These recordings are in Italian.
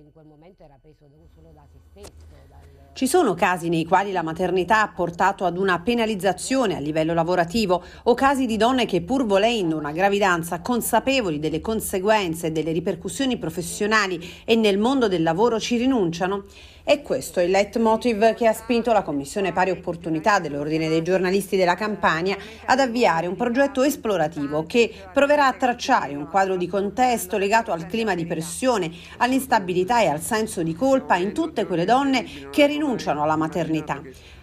in quel momento era preso solo da se stesso. Ci sono casi nei quali la maternità ha portato ad una penalizzazione a livello lavorativo o casi di donne che pur volendo una gravidanza consapevoli delle conseguenze e delle ripercussioni professionali e nel mondo del lavoro ci rinunciano? E questo è il leitmotiv che ha spinto la Commissione Pari Opportunità dell'Ordine dei giornalisti della Campania ad avviare un progetto esplorativo che proverà a tracciare un quadro di contesto legato al clima di pressione, all'instabilità e al senso di colpa in tutte quelle donne che rinunciano alla maternità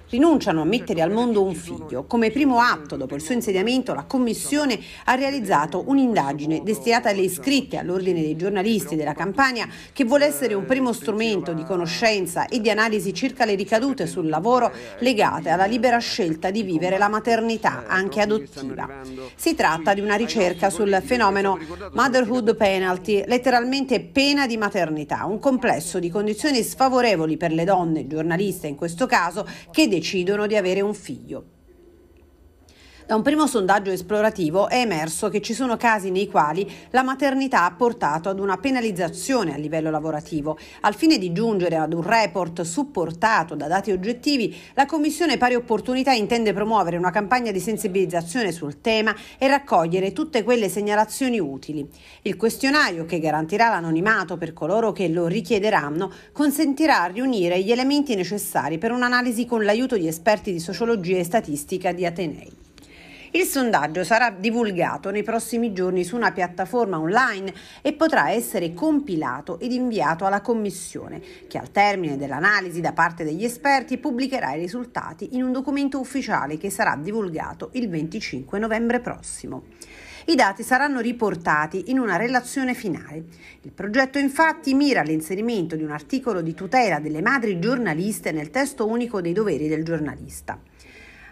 rinunciano a mettere al mondo un figlio. Come primo atto dopo il suo insediamento, la Commissione ha realizzato un'indagine destinata alle iscritte all'ordine dei giornalisti della Campania che vuole essere un primo strumento di conoscenza e di analisi circa le ricadute sul lavoro legate alla libera scelta di vivere la maternità, anche adottiva. Si tratta di una ricerca sul fenomeno Motherhood Penalty, letteralmente pena di maternità, un complesso di condizioni sfavorevoli per le donne giornaliste in questo caso che devono decidono di avere un figlio. Da un primo sondaggio esplorativo è emerso che ci sono casi nei quali la maternità ha portato ad una penalizzazione a livello lavorativo. Al fine di giungere ad un report supportato da dati oggettivi, la Commissione Pari Opportunità intende promuovere una campagna di sensibilizzazione sul tema e raccogliere tutte quelle segnalazioni utili. Il questionario, che garantirà l'anonimato per coloro che lo richiederanno, consentirà a riunire gli elementi necessari per un'analisi con l'aiuto di esperti di sociologia e statistica di Atenei. Il sondaggio sarà divulgato nei prossimi giorni su una piattaforma online e potrà essere compilato ed inviato alla Commissione, che al termine dell'analisi da parte degli esperti pubblicherà i risultati in un documento ufficiale che sarà divulgato il 25 novembre prossimo. I dati saranno riportati in una relazione finale. Il progetto infatti mira all'inserimento di un articolo di tutela delle madri giornaliste nel testo unico dei doveri del giornalista.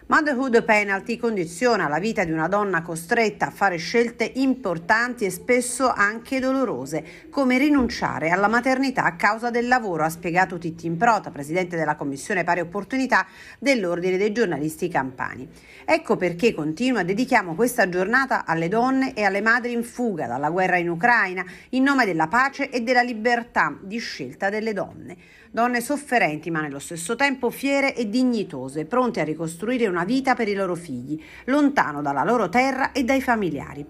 Motherhood Penalty condiziona la vita di una donna costretta a fare scelte importanti e spesso anche dolorose, come rinunciare alla maternità a causa del lavoro, ha spiegato Titti Improta, presidente della Commissione Pari Opportunità dell'Ordine dei giornalisti campani. Ecco perché continua dedichiamo questa giornata alle donne e alle madri in fuga dalla guerra in Ucraina, in nome della pace e della libertà di scelta delle donne donne sofferenti ma nello stesso tempo fiere e dignitose, pronte a ricostruire una vita per i loro figli, lontano dalla loro terra e dai familiari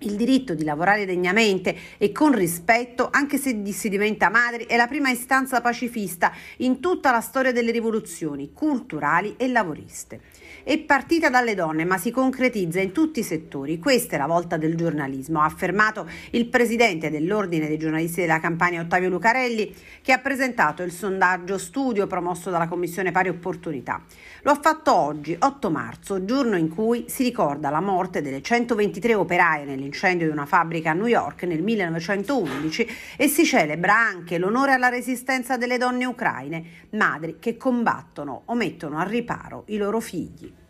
il diritto di lavorare degnamente e con rispetto, anche se si diventa madri, è la prima istanza pacifista in tutta la storia delle rivoluzioni culturali e lavoriste. È partita dalle donne, ma si concretizza in tutti i settori. Questa è la volta del giornalismo, ha affermato il presidente dell'Ordine dei giornalisti della campagna Ottavio Lucarelli, che ha presentato il sondaggio studio promosso dalla Commissione Pari Opportunità. Lo ha fatto oggi, 8 marzo, giorno in cui si ricorda la morte delle 123 operaie nelle l'incendio di una fabbrica a New York nel 1911 e si celebra anche l'onore alla resistenza delle donne ucraine, madri che combattono o mettono al riparo i loro figli.